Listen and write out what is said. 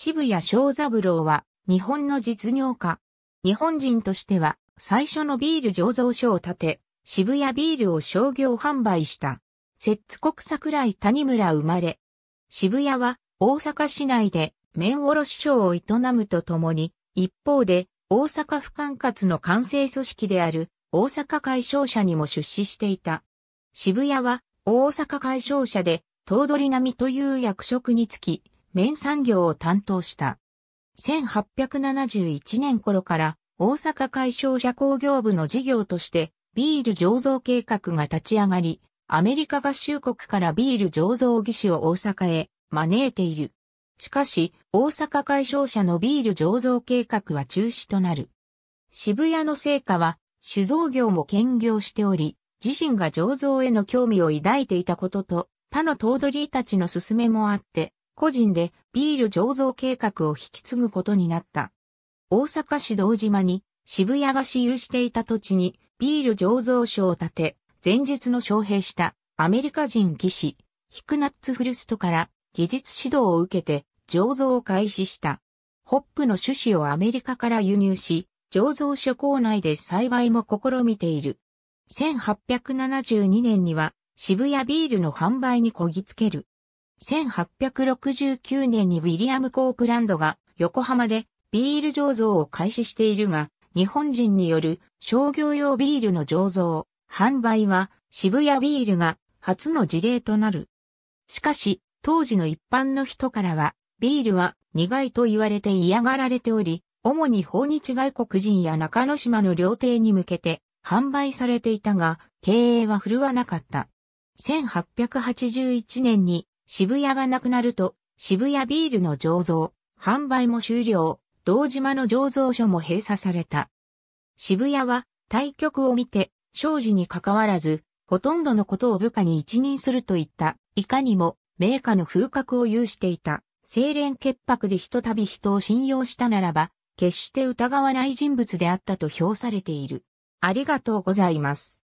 渋谷正三郎は日本の実業家。日本人としては最初のビール醸造所を建て、渋谷ビールを商業販売した。摂津国桜井谷村生まれ。渋谷は大阪市内で麺卸商を営むとともに、一方で大阪府管轄の完成組織である大阪会商社にも出資していた。渋谷は大阪会商社で頭取並という役職につき、麺産業を担当した。1871年頃から大阪海商社工業部の事業としてビール醸造計画が立ち上がり、アメリカ合衆国からビール醸造技師を大阪へ招いている。しかし、大阪海商社のビール醸造計画は中止となる。渋谷の成果は、酒造業も兼業しており、自身が醸造への興味を抱いていたことと、他の頭取たちの勧めもあって、個人でビール醸造計画を引き継ぐことになった。大阪市道島に渋谷が私有していた土地にビール醸造所を建て、前述の招聘したアメリカ人技師、ヒクナッツフルストから技術指導を受けて醸造を開始した。ホップの種子をアメリカから輸入し、醸造所構内で栽培も試みている。1872年には渋谷ビールの販売にこぎつける。1869年にウィリアム・コープランドが横浜でビール醸造を開始しているが、日本人による商業用ビールの醸造、販売は渋谷ビールが初の事例となる。しかし、当時の一般の人からは、ビールは苦いと言われて嫌がられており、主に訪日外国人や中之島の料亭に向けて販売されていたが、経営は振るわなかった。1881年に渋谷がなくなると、渋谷ビールの醸造、販売も終了、道島の醸造所も閉鎖された。渋谷は、対局を見て、生事に関わらず、ほとんどのことを部下に一任するといった、いかにも、名家の風格を有していた、清廉潔白でひとたび人を信用したならば、決して疑わない人物であったと評されている。ありがとうございます。